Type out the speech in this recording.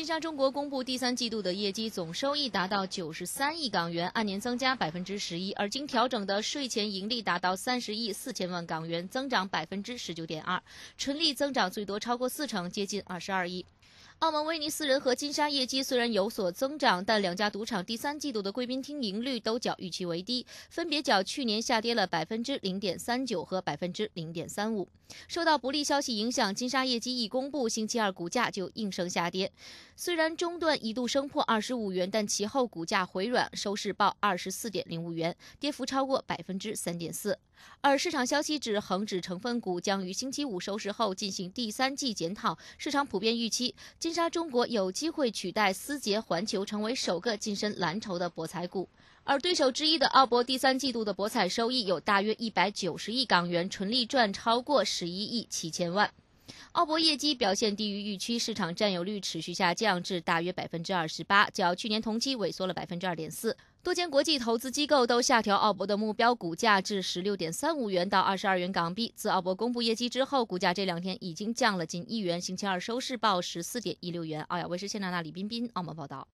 金沙中国公布第三季度的业绩，总收益达到九十三亿港元，按年增加百分之十一，而经调整的税前盈利达到三十亿四千万港元，增长百分之十九点二，纯利增长最多超过四成，接近二十二亿。澳门威尼斯人和金沙业绩虽然有所增长，但两家赌场第三季度的贵宾厅盈率都较预期为低，分别较去年下跌了百分之零点三九和百分之零点三五。受到不利消息影响，金沙业绩一公布，星期二股价就应声下跌。虽然中段一度升破二十五元，但其后股价回软，收市报二十四点零五元，跌幅超过百分之三点四。而市场消息指，恒指成分股将于星期五收市后进行第三季检讨，市场普遍预期。金沙中国有机会取代思杰环球成为首个晋升蓝筹的博彩股，而对手之一的澳博第三季度的博彩收益有大约一百九十亿港元，纯利赚超过十一亿七千万。奥博业绩表现低于预期，市场占有率持续下降至大约百分之二十八，较去年同期萎缩了百分之二点四。多间国际投资机构都下调奥博的目标股价至十六点三五元到二十二元港币。自奥博公布业绩之后，股价这两天已经降了近一元，星期二收市报十四点一六元。澳亚卫视现场那李冰冰澳门报道。